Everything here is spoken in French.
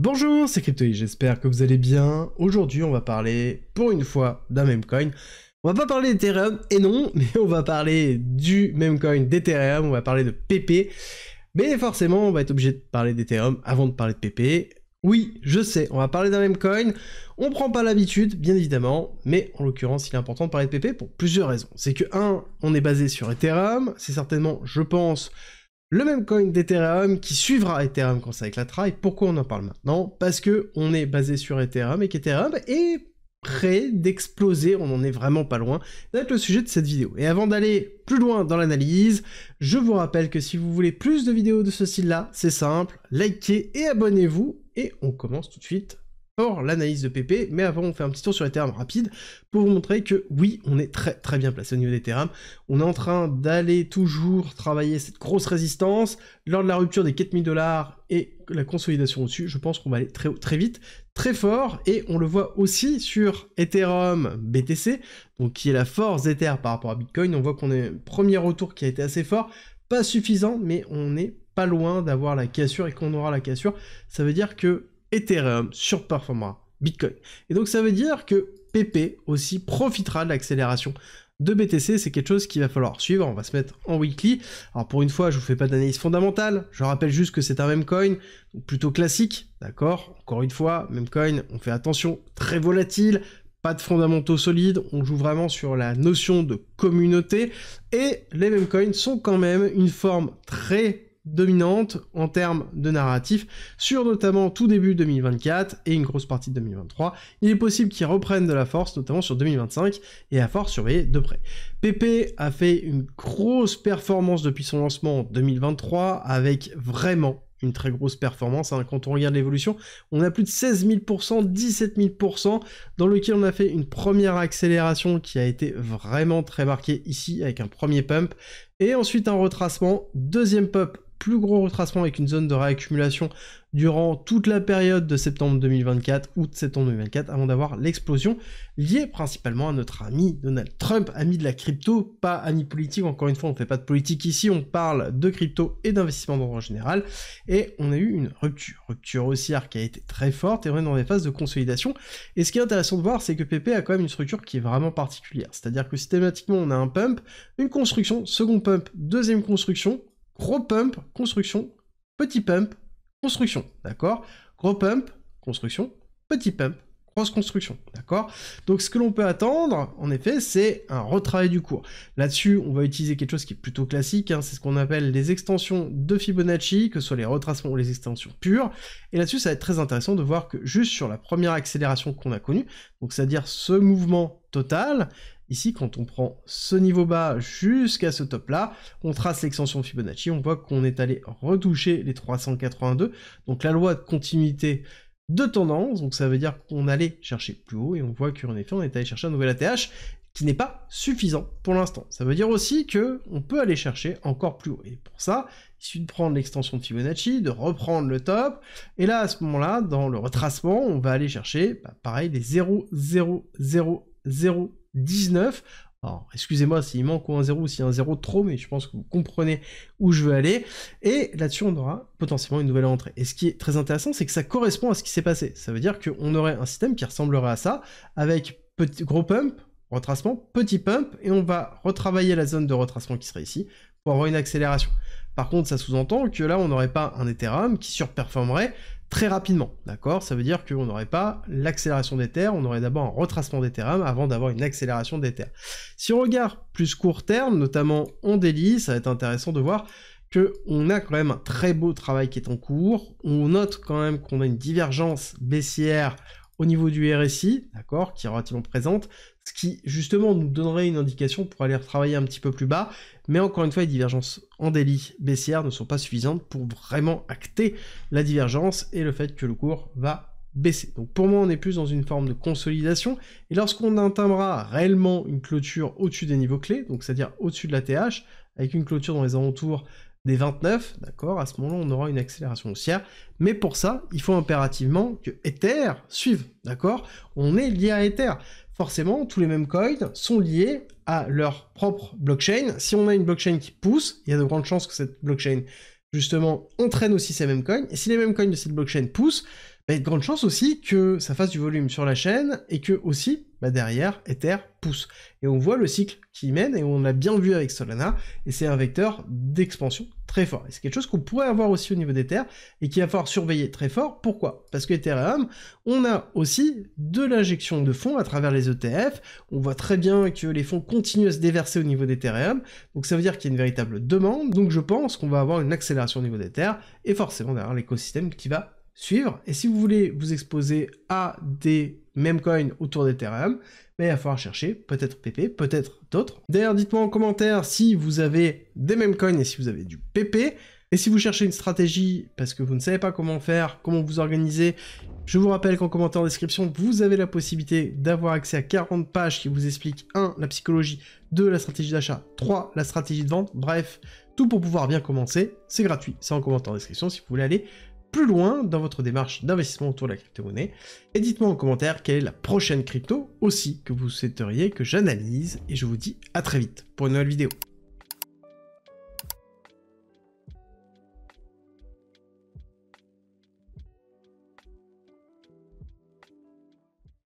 Bonjour, c'est CryptoI, j'espère que vous allez bien. Aujourd'hui, on va parler, pour une fois, d'un même coin. On va pas parler d'Ethereum, et non, mais on va parler du même coin d'Ethereum, on va parler de PP. Mais forcément, on va être obligé de parler d'Ethereum avant de parler de PP. Oui, je sais, on va parler d'un même coin. On prend pas l'habitude, bien évidemment, mais en l'occurrence, il est important de parler de PP pour plusieurs raisons. C'est que, un, on est basé sur Ethereum, c'est certainement, je pense, le même coin d'Ethereum qui suivra Ethereum quand ça éclatera. Et pourquoi on en parle maintenant Parce que on est basé sur Ethereum et qu'Ethereum est prêt d'exploser, on n'en est vraiment pas loin, d'être le sujet de cette vidéo. Et avant d'aller plus loin dans l'analyse, je vous rappelle que si vous voulez plus de vidéos de ce style-là, c'est simple, likez et abonnez-vous, et on commence tout de suite l'analyse de PP, mais avant on fait un petit tour sur les termes rapides pour vous montrer que oui, on est très très bien placé au niveau des termes. On est en train d'aller toujours travailler cette grosse résistance lors de la rupture des 4000 dollars et la consolidation au-dessus. Je pense qu'on va aller très très vite, très fort et on le voit aussi sur Ethereum BTC, donc qui est la force d'Ether par rapport à Bitcoin. On voit qu'on est premier retour qui a été assez fort, pas suffisant, mais on n'est pas loin d'avoir la cassure et qu'on aura la cassure, ça veut dire que Ethereum surperformera Bitcoin. Et donc ça veut dire que PP aussi profitera de l'accélération de BTC, c'est quelque chose qu'il va falloir suivre, on va se mettre en weekly. Alors pour une fois, je vous fais pas d'analyse fondamentale, je rappelle juste que c'est un même coin, plutôt classique, d'accord Encore une fois, même coin, on fait attention, très volatile, pas de fondamentaux solides, on joue vraiment sur la notion de communauté, et les mêmes coins sont quand même une forme très dominante en termes de narratif sur notamment tout début 2024 et une grosse partie de 2023. Il est possible qu'ils reprennent de la force, notamment sur 2025, et à force surveiller de près. PP a fait une grosse performance depuis son lancement en 2023 avec vraiment une très grosse performance. Hein. Quand on regarde l'évolution, on a plus de 16 000%, 17 000%, dans lequel on a fait une première accélération qui a été vraiment très marquée ici avec un premier pump. Et ensuite un retracement, deuxième pump plus gros retracement avec une zone de réaccumulation durant toute la période de septembre 2024, août-septembre 2024, avant d'avoir l'explosion liée principalement à notre ami Donald Trump, ami de la crypto, pas ami politique, encore une fois on ne fait pas de politique ici, on parle de crypto et d'investissement en général, et on a eu une rupture, rupture haussière qui a été très forte, et on est dans des phases de consolidation, et ce qui est intéressant de voir, c'est que PP a quand même une structure qui est vraiment particulière, c'est-à-dire que systématiquement on a un pump, une construction, second pump, deuxième construction, gros pump, construction, petit pump, construction, d'accord Gros pump, construction, petit pump, grosse construction, d'accord Donc ce que l'on peut attendre, en effet, c'est un retravail du cours. Là-dessus, on va utiliser quelque chose qui est plutôt classique, hein, c'est ce qu'on appelle les extensions de Fibonacci, que ce soit les retracements ou les extensions pures, et là-dessus, ça va être très intéressant de voir que juste sur la première accélération qu'on a connue, donc c'est-à-dire ce mouvement total, Ici, quand on prend ce niveau bas jusqu'à ce top là, on trace l'extension Fibonacci, on voit qu'on est allé retoucher les 382. Donc la loi de continuité de tendance, donc ça veut dire qu'on allait chercher plus haut et on voit qu'en effet on est allé chercher un nouvel ATH qui n'est pas suffisant pour l'instant. Ça veut dire aussi que on peut aller chercher encore plus haut. Et pour ça, il suffit de prendre l'extension de Fibonacci, de reprendre le top, et là à ce moment-là, dans le retracement, on va aller chercher, bah, pareil, les 000, 0,19. Alors, excusez-moi s'il manque ou un 0 ou s'il y a un 0 trop, mais je pense que vous comprenez où je veux aller. Et là-dessus, on aura potentiellement une nouvelle entrée. Et ce qui est très intéressant, c'est que ça correspond à ce qui s'est passé. Ça veut dire qu'on aurait un système qui ressemblerait à ça, avec petit, gros pump, retracement, petit pump, et on va retravailler la zone de retracement qui serait ici pour avoir une accélération. Par contre, ça sous-entend que là, on n'aurait pas un Ethereum qui surperformerait très rapidement, d'accord Ça veut dire qu'on n'aurait pas l'accélération d'Ether, on aurait d'abord un retracement d'Ethereum avant d'avoir une accélération d'Ether. Si on regarde plus court terme, notamment en délit, ça va être intéressant de voir que on a quand même un très beau travail qui est en cours, on note quand même qu'on a une divergence baissière au niveau du RSI, d'accord, qui est relativement présente, ce qui justement nous donnerait une indication pour aller retravailler un petit peu plus bas, mais encore une fois, les divergences en délit baissière ne sont pas suffisantes pour vraiment acter la divergence et le fait que le cours va baisser. Donc pour moi, on est plus dans une forme de consolidation, et lorsqu'on atteindra réellement une clôture au-dessus des niveaux clés, donc c'est-à-dire au-dessus de la TH, avec une clôture dans les alentours 29, d'accord, à ce moment-là, on aura une accélération haussière. Mais pour ça, il faut impérativement que Ether suive, d'accord On est lié à Ether. Forcément, tous les mêmes coins sont liés à leur propre blockchain. Si on a une blockchain qui pousse, il y a de grandes chances que cette blockchain, justement, entraîne aussi ces mêmes coins. Et si les mêmes coins de cette blockchain poussent, bah, il y a de grandes chances aussi que ça fasse du volume sur la chaîne et que aussi, bah, derrière, Ether pousse. Et on voit le cycle qui mène et on l'a bien vu avec Solana et c'est un vecteur d'expansion très fort. Et c'est quelque chose qu'on pourrait avoir aussi au niveau d'Ether et qu'il va falloir surveiller très fort. Pourquoi Parce que Ethereum, on a aussi de l'injection de fonds à travers les ETF. On voit très bien que les fonds continuent à se déverser au niveau d'Ethereum. Donc ça veut dire qu'il y a une véritable demande. Donc je pense qu'on va avoir une accélération au niveau d'Ether et forcément derrière l'écosystème qui va suivre. Et si vous voulez vous exposer à des coins autour d'Ethereum, mais ben, il va falloir chercher peut-être PP, peut-être d'autres. D'ailleurs, dites-moi en commentaire si vous avez des coins et si vous avez du PP. Et si vous cherchez une stratégie parce que vous ne savez pas comment faire, comment vous organiser, je vous rappelle qu'en commentaire en description, vous avez la possibilité d'avoir accès à 40 pages qui vous expliquent 1. la psychologie, 2. la stratégie d'achat, 3. la stratégie de vente, bref, tout pour pouvoir bien commencer. C'est gratuit, c'est en commentaire en description si vous voulez aller plus loin dans votre démarche d'investissement autour de la crypto-monnaie. Et dites-moi en commentaire quelle est la prochaine crypto aussi que vous souhaiteriez que j'analyse. Et je vous dis à très vite pour une nouvelle vidéo.